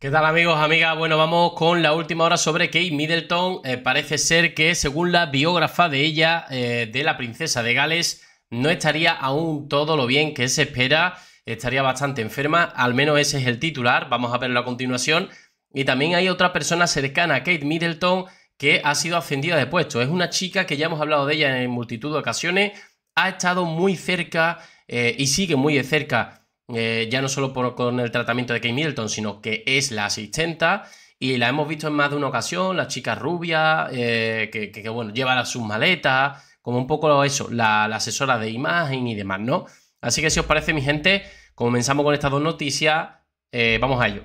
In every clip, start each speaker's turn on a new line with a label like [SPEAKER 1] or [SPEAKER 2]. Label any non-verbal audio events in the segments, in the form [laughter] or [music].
[SPEAKER 1] ¿Qué tal amigos, amigas? Bueno, vamos con la última hora sobre Kate Middleton. Eh, parece ser que, según la biógrafa de ella, eh, de la princesa de Gales, no estaría aún todo lo bien que se espera. Estaría bastante enferma, al menos ese es el titular, vamos a verlo a continuación. Y también hay otra persona cercana a Kate Middleton que ha sido ascendida de puesto. Es una chica que ya hemos hablado de ella en multitud de ocasiones, ha estado muy cerca eh, y sigue muy de cerca eh, ya no solo con el tratamiento de Kate Middleton, sino que es la asistenta y la hemos visto en más de una ocasión, la chica rubia, eh, que, bueno, lleva sus maletas, como un poco eso, la, asesora de imagen y demás, ¿no? Así que si os parece, mi gente, comenzamos con estas dos noticias, eh, vamos a ello.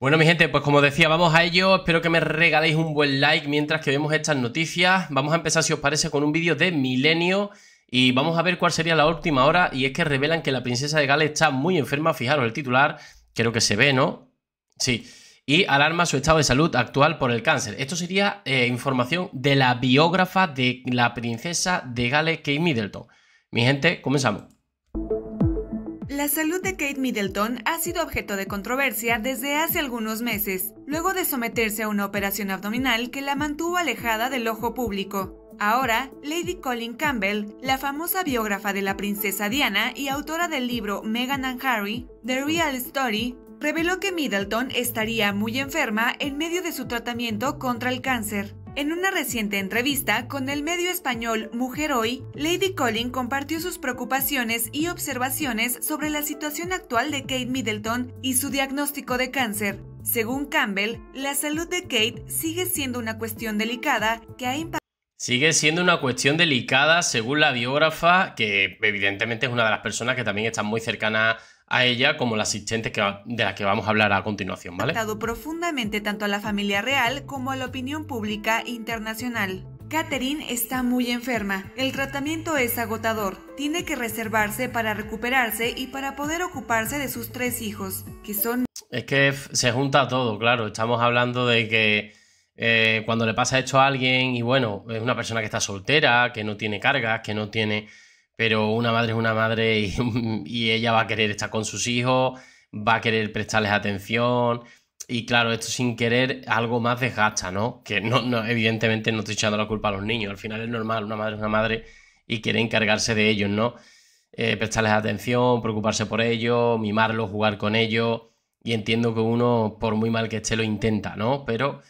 [SPEAKER 1] Bueno, mi gente, pues como decía, vamos a ello. Espero que me regaléis un buen like mientras que vemos estas noticias. Vamos a empezar, si os parece, con un vídeo de Milenio. Y vamos a ver cuál sería la última hora. Y es que revelan que la princesa de Gales está muy enferma. Fijaros el titular. Creo que se ve, ¿no? Sí. Y alarma su estado de salud actual por el cáncer. Esto sería eh, información de la biógrafa de la princesa de Gales, Kate Middleton. Mi gente, comenzamos.
[SPEAKER 2] La salud de Kate Middleton ha sido objeto de controversia desde hace algunos meses, luego de someterse a una operación abdominal que la mantuvo alejada del ojo público. Ahora, Lady Colin Campbell, la famosa biógrafa de la princesa Diana y autora del libro Meghan and Harry, The Real Story, reveló que Middleton estaría muy enferma en medio de su tratamiento contra el cáncer. En una reciente entrevista con el medio español Mujer Hoy, Lady Collin compartió sus preocupaciones y observaciones sobre la situación actual de Kate Middleton y su diagnóstico de cáncer. Según Campbell, la salud de Kate sigue siendo una cuestión delicada que ha impactado
[SPEAKER 1] Sigue siendo una cuestión delicada, según la biógrafa, que evidentemente es una de las personas que también está muy cercana a ella como la asistente que de la que vamos a hablar a continuación, ¿vale? Dado
[SPEAKER 2] profundamente tanto a la familia real como a la opinión pública internacional. Catherine está muy enferma. El tratamiento es agotador. Tiene que reservarse para recuperarse y para poder ocuparse de sus tres hijos, que son...
[SPEAKER 1] Es que se junta todo, claro. Estamos hablando de que eh, cuando le pasa esto a alguien y bueno, es una persona que está soltera, que no tiene cargas, que no tiene pero una madre es una madre [laughs] y, ella va a querer estar con sus hijos, va a querer prestarles atención. Y claro, esto sin querer algo más desgasta, ¿no? Que no, evidentemente no estoy echando la culpa a los niños. Al final es normal, una madre es una madre y quiere encargarse de ellos, ¿no? Eh, prestarles atención, preocuparse por ellos, mimarlos, jugar con ellos. Y entiendo que uno, por muy mal que esté, lo intenta, ¿no? Pero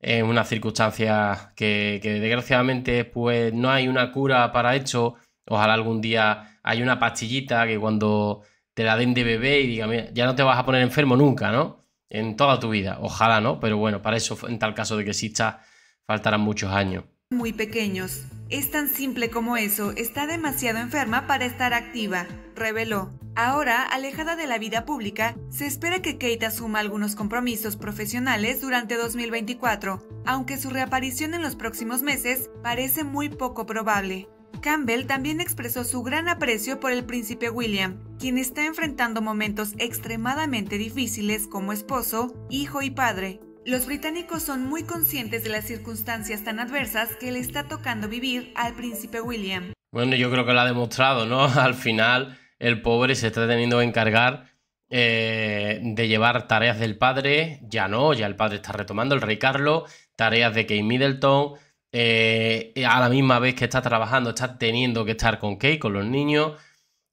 [SPEAKER 1] es una circunstancia que, desgraciadamente pues no hay una cura para esto Ojalá algún día hay una pastillita que cuando te la den de bebé y diga, ya no te vas a poner enfermo nunca, ¿no? En toda tu vida. Ojalá, ¿no? Pero bueno, para eso, en tal caso de que exista, faltarán muchos años.
[SPEAKER 2] Muy pequeños. Es tan simple como eso. Está demasiado enferma para estar activa, reveló. Ahora, alejada de la vida pública, se espera que Kate asuma algunos compromisos profesionales durante 2024, aunque su reaparición en los próximos meses parece muy poco probable. Campbell también expresó su gran aprecio por el príncipe William, quien está enfrentando momentos extremadamente difíciles como esposo, hijo y padre. Los británicos son muy conscientes de las circunstancias tan adversas que le está tocando vivir al príncipe William.
[SPEAKER 1] Bueno, yo creo que lo ha demostrado, ¿no? [laughs] Al final, el pobre se está teniendo que encargar eh, de llevar tareas del padre, ya no, ya el padre está retomando, el rey Carlos, tareas de Kate Middleton, eh, a la misma vez que está trabajando, Está teniendo que estar con Kate, con los niños,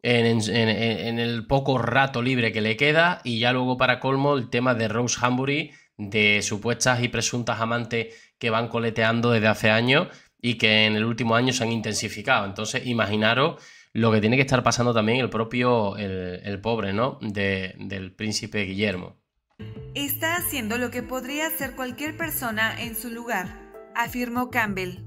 [SPEAKER 1] en, el poco rato libre que le queda, y ya luego para colmo el tema de Rose Hambury, de supuestas y presuntas amantes que van coleteando desde hace años y que en el último año se han intensificado. Entonces, imaginaros lo que tiene que estar pasando también el propio, el, pobre, ¿no? del príncipe Guillermo.
[SPEAKER 2] Está haciendo lo que podría hacer cualquier persona en su lugar afirmó Campbell.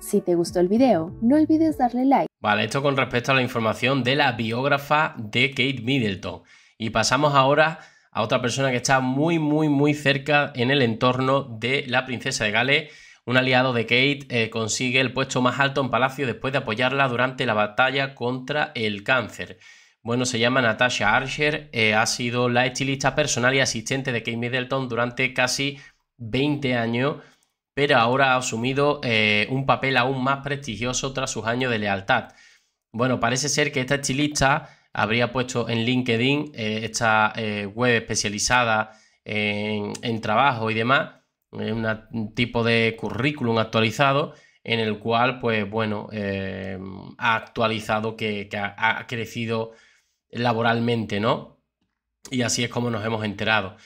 [SPEAKER 2] Si te gustó el video, no olvides darle like.
[SPEAKER 1] Vale, esto con respecto a la información de la biógrafa de Kate Middleton. Y pasamos ahora a otra persona que está muy, muy, muy cerca en el entorno de la princesa de Gales. Un aliado de Kate eh, consigue el puesto más alto en Palacio después de apoyarla durante la batalla contra el cáncer. Bueno, se llama Natasha Archer, eh, ha sido la estilista personal y asistente de Kate Middleton durante casi 20 años pero ahora ha asumido eh, un papel aún más prestigioso tras sus años de lealtad. Bueno, parece ser que esta estilista habría puesto en LinkedIn eh, esta eh, web especializada en, trabajo y demás, un tipo de currículum actualizado en el cual, pues bueno, ha actualizado que, ha crecido laboralmente, ¿no? Y así es como nos hemos enterado.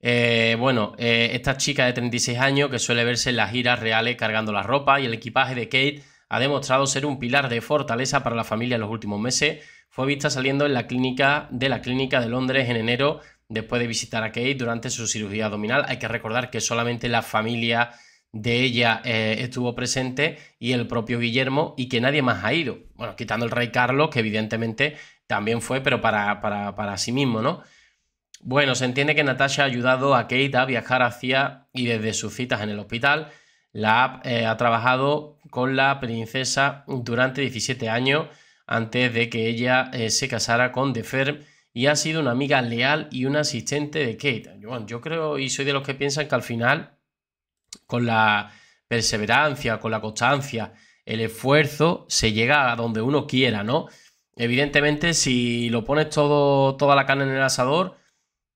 [SPEAKER 1] Eh, bueno, eh, esta chica de 36 años que suele verse en las giras reales cargando la ropa y el equipaje de Kate ha demostrado ser un pilar de fortaleza para la familia en los últimos meses. Fue vista saliendo en la clínica de la clínica de Londres en enero después de visitar a Kate durante su cirugía abdominal. Hay que recordar que solamente la familia de ella eh, estuvo presente y el propio Guillermo y que nadie más ha ido. Bueno, quitando el rey Carlos, que evidentemente también fue, pero para, para sí mismo, ¿no? Bueno, se entiende que Natasha ha ayudado a Kate a viajar hacia y desde sus citas en el hospital. La app eh, ha trabajado con la princesa durante 17 años antes de que ella eh, se casara con The y ha sido una amiga leal y una asistente de Kate. yo creo y soy de los que piensan que al final, con la perseverancia, con la constancia, el esfuerzo, se llega a donde uno quiera, ¿no? Evidentemente, si lo pones todo, toda la carne en el asador,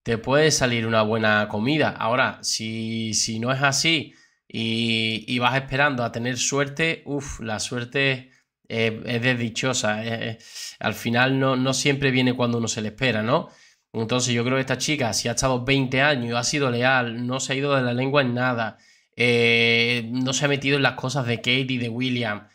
[SPEAKER 1] te puede salir una buena comida. Ahora, si, si no es así y, vas esperando a tener suerte, uff, la suerte eh, es, desdichosa. Eh, eh, al final no, no siempre viene cuando uno se le espera, ¿no? Entonces yo creo que esta chica, si ha estado 20 años, ha sido leal, no se ha ido de la lengua en nada, no se ha metido en las cosas de katie y de William,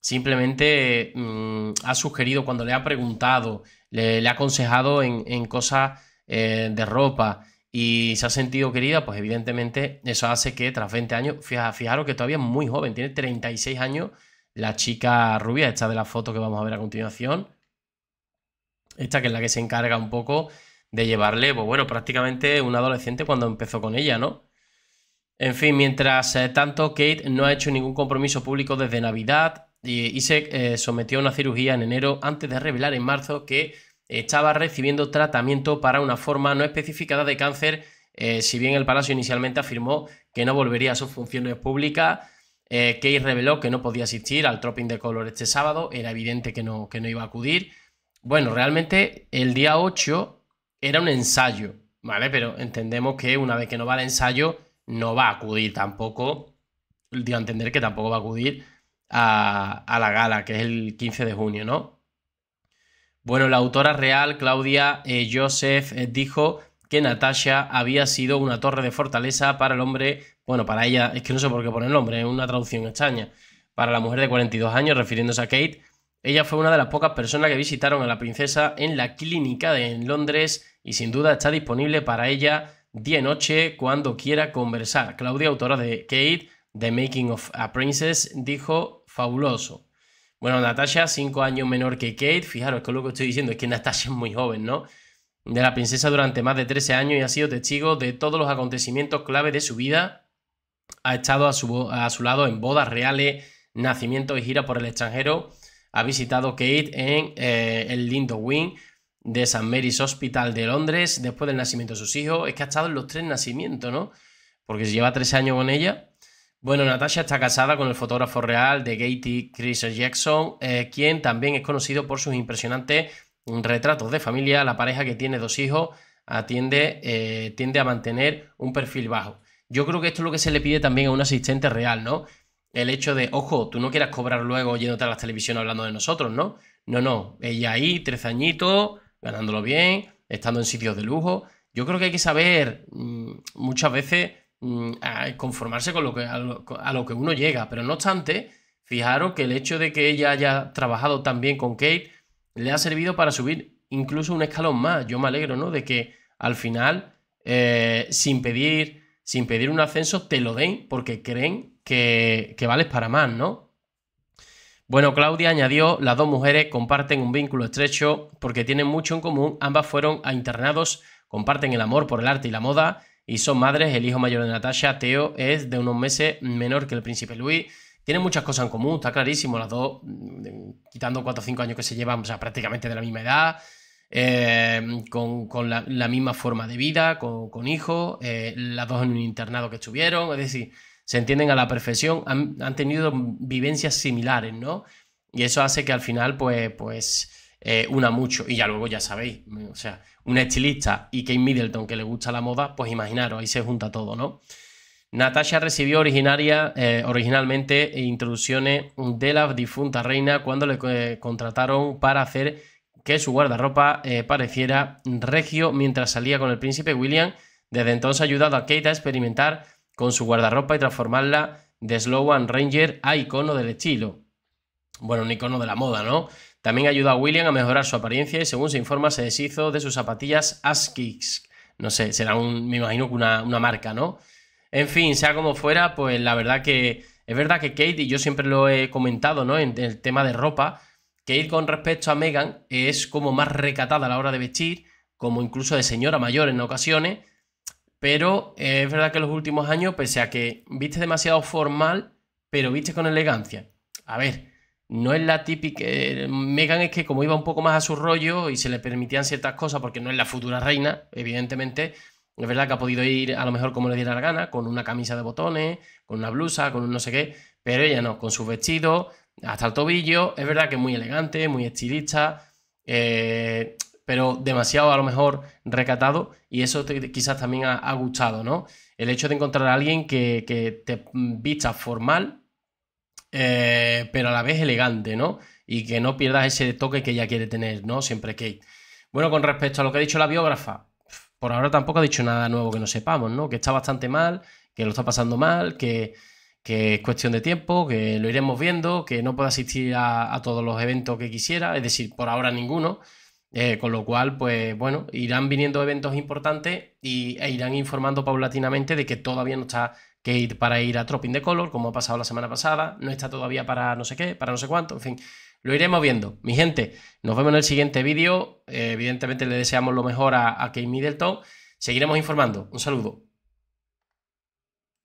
[SPEAKER 1] simplemente mm, ha sugerido cuando le ha preguntado, le, ha aconsejado en, en cosas eh, de ropa y se ha sentido querida, pues evidentemente eso hace que tras 20 años, fijaros que todavía es muy joven, tiene 36 años la chica rubia, esta de la foto que vamos a ver a continuación, esta que es la que se encarga un poco de llevarle, pues bueno, prácticamente un adolescente cuando empezó con ella, ¿no? En fin, mientras eh, tanto, Kate no ha hecho ningún compromiso público desde Navidad y, se eh, sometió a una cirugía en enero antes de revelar en marzo que estaba recibiendo tratamiento para una forma no especificada de cáncer, eh, si bien el Palacio inicialmente afirmó que no volvería a sus funciones públicas. Eh, reveló que no podía asistir al Tropping de Color este sábado, era evidente que no, que no iba a acudir. Bueno, realmente el día 8 era un ensayo, ¿vale? Pero entendemos que una vez que no va al ensayo, no va a acudir tampoco, a entender que tampoco va a acudir a, a la gala, que es el 15 de junio, ¿no? Bueno, la autora real, Claudia eh, Joseph, eh, dijo que Natasha había sido una torre de fortaleza para el hombre, bueno, para ella, es que no sé por qué pone el nombre, es una traducción extraña, para la mujer de 42 años, refiriéndose a Kate. Ella fue una de las pocas personas que visitaron a la princesa en la clínica de Londres y sin duda está disponible para ella día y noche cuando quiera conversar. Claudia, autora de Kate, The Making of a Princess, dijo fabuloso. Bueno, Natasha, cinco años menor que Kate. Fijaros que lo que estoy diciendo es que Natasha es muy joven, ¿no? De la princesa durante más de 13 años y ha sido testigo de todos los acontecimientos clave de su vida. Ha estado a su, lado en bodas reales, nacimientos y gira por el extranjero. Ha visitado Kate en eh, el lindo Wing de St. Mary's Hospital de Londres después del nacimiento de sus hijos. Es que ha estado en los tres nacimientos, ¿no? Porque lleva 13 años con ella bueno, Natasha está casada con el fotógrafo real de Gaty, Chris Jackson, eh, quien también es conocido por sus impresionantes retratos de familia. La pareja que tiene dos hijos atiende, eh, tiende a mantener un perfil bajo. Yo creo que esto es lo que se le pide también a un asistente real, ¿no? El hecho de, ojo, tú no quieras cobrar luego yéndote a las televisión hablando de nosotros, ¿no? No, no, ella ahí, tres añitos, ganándolo bien, estando en sitios de lujo. Yo creo que hay que saber mm, muchas veces Mm, conformarse con lo que, a lo, que uno llega. Pero no obstante, fijaros que el hecho de que ella haya trabajado tan bien con Kate le ha servido para subir incluso un escalón más. Yo me alegro, ¿no? De que al final, eh, sin pedir, sin pedir un ascenso, te lo den porque creen que, que vales para más, ¿no? Bueno, Claudia añadió, las dos mujeres comparten un vínculo estrecho porque tienen mucho en común, ambas fueron a internados, comparten el amor por el arte y la moda y son madres. El hijo mayor de Natasha, Teo, es de unos meses menor que el príncipe Luis. Tienen muchas cosas en común, está clarísimo. Las dos, mm, quitando cuatro o 5 años que se llevan, o sea, prácticamente de la misma edad, eh, con, la, misma forma de vida, con, hijos, eh, las dos en un internado que estuvieron, es decir, se entienden a la perfección, han, tenido vivencias similares, ¿no? Y eso hace que al final, pues, pues eh, una mucho. Y ya luego, ya sabéis, o sea, una estilista y Kate Middleton que le gusta la moda, pues imaginaros, ahí se junta todo, ¿no? Natasha recibió originaria, eh, originalmente introducciones de la difunta reina cuando le eh, contrataron para hacer que su guardarropa eh, pareciera regio mientras salía con el príncipe William. Desde entonces ha ayudado a Kate a experimentar con su guardarropa y transformarla de Slow Ranger a icono del estilo. Bueno, un icono de la moda, ¿no? También ayudó a William a mejorar su apariencia y según se informa se deshizo de sus zapatillas Askicks. No sé, será un, me imagino que una, una marca, ¿no? En fin, sea como fuera, pues la verdad que es verdad que Kate, y yo siempre lo he comentado, ¿no? En el tema de ropa, Kate con respecto a Megan es como más recatada a la hora de vestir, como incluso de señora mayor en ocasiones, pero eh, es verdad que en los últimos años, pese a que viste demasiado formal, pero viste con elegancia. A ver, no es la típica. Eh, Megan es que, como iba un poco más a su rollo y se le permitían ciertas cosas, porque no es la futura reina, evidentemente, es verdad que ha podido ir a lo mejor como le diera la gana, con una camisa de botones, con una blusa, con un no sé qué, pero ella no, con su vestido hasta el tobillo. Es verdad que es muy elegante, muy estilista, eh, pero demasiado a lo mejor recatado, y eso quizás también ha, gustado, ¿no? El hecho de encontrar a alguien que, que te vista formal eh, pero a la vez elegante, ¿no? Y que no pierdas ese toque que ella quiere tener, ¿no? Siempre Kate. Bueno, con respecto a lo que ha dicho la biógrafa, por ahora tampoco ha dicho nada nuevo que no sepamos, ¿no? Que está bastante mal, que lo está pasando mal, que, es cuestión de tiempo, que lo iremos viendo, que no puede asistir a, todos los eventos que quisiera, es decir, por ahora ninguno. Eh, con lo cual, pues bueno, irán viniendo eventos importantes y, e irán informando paulatinamente de que todavía no está para ir a Tropping de Color, como ha pasado la semana pasada, no está todavía para no sé qué, para no sé cuánto, en fin, lo iremos viendo. Mi gente, nos vemos en el siguiente vídeo, eh, evidentemente le deseamos lo mejor a, a Kate Middleton, seguiremos informando, un saludo.